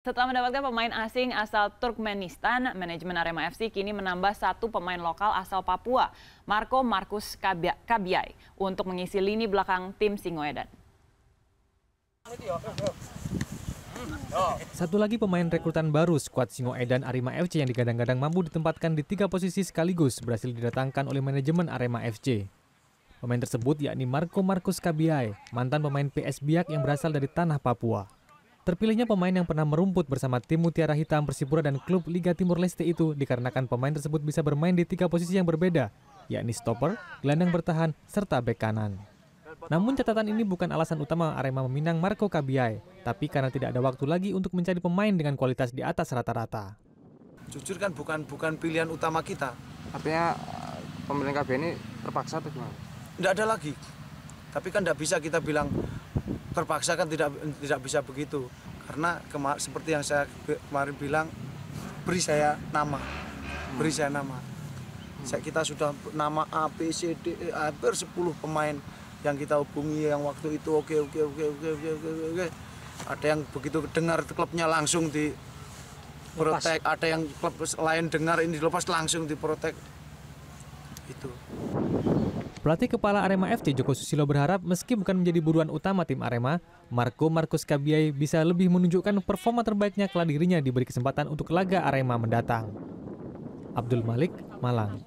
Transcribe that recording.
Setelah mendapatkan pemain asing asal Turkmenistan, manajemen Arema FC kini menambah satu pemain lokal asal Papua, Marco Markus Kabiai, untuk mengisi lini belakang tim Singoedan. Satu lagi pemain rekrutan baru skuad Singoedan Arema FC yang digadang-gadang mampu ditempatkan di tiga posisi sekaligus berhasil didatangkan oleh manajemen Arema FC. Pemain tersebut yakni Marco Markus Kabiai, mantan pemain PS Biak yang berasal dari tanah Papua. Terpilihnya pemain yang pernah merumput bersama tim Mutiara Hitam Persipura dan klub Liga Timur Leste itu dikarenakan pemain tersebut bisa bermain di tiga posisi yang berbeda, yakni stopper, gelandang bertahan, serta bek kanan. Namun catatan ini bukan alasan utama Arema meminang Marco Kabiai, tapi karena tidak ada waktu lagi untuk mencari pemain dengan kualitas di atas rata-rata. Jujur kan bukan bukan pilihan utama kita. Artinya eh, pemain Kabiai ini terpaksa atau gimana? Tidak ada lagi. Tapi kan tidak bisa kita bilang terpaksa kan tidak tidak bisa begitu karena kemar seperti yang saya kemarin bilang beri saya nama beri saya nama saya kita sudah nama A B C D e, hampir 10 pemain yang kita hubungi yang waktu itu oke oke oke oke oke oke oke ada yang begitu dengar klubnya langsung di protek ada yang klub lain dengar ini dilepas langsung di protek itu Pelatih kepala Arema FC Joko Susilo berharap meski bukan menjadi buruan utama tim Arema, Marco Marcus Kabiay bisa lebih menunjukkan performa terbaiknya kala dirinya diberi kesempatan untuk laga Arema mendatang. Abdul Malik, Malang.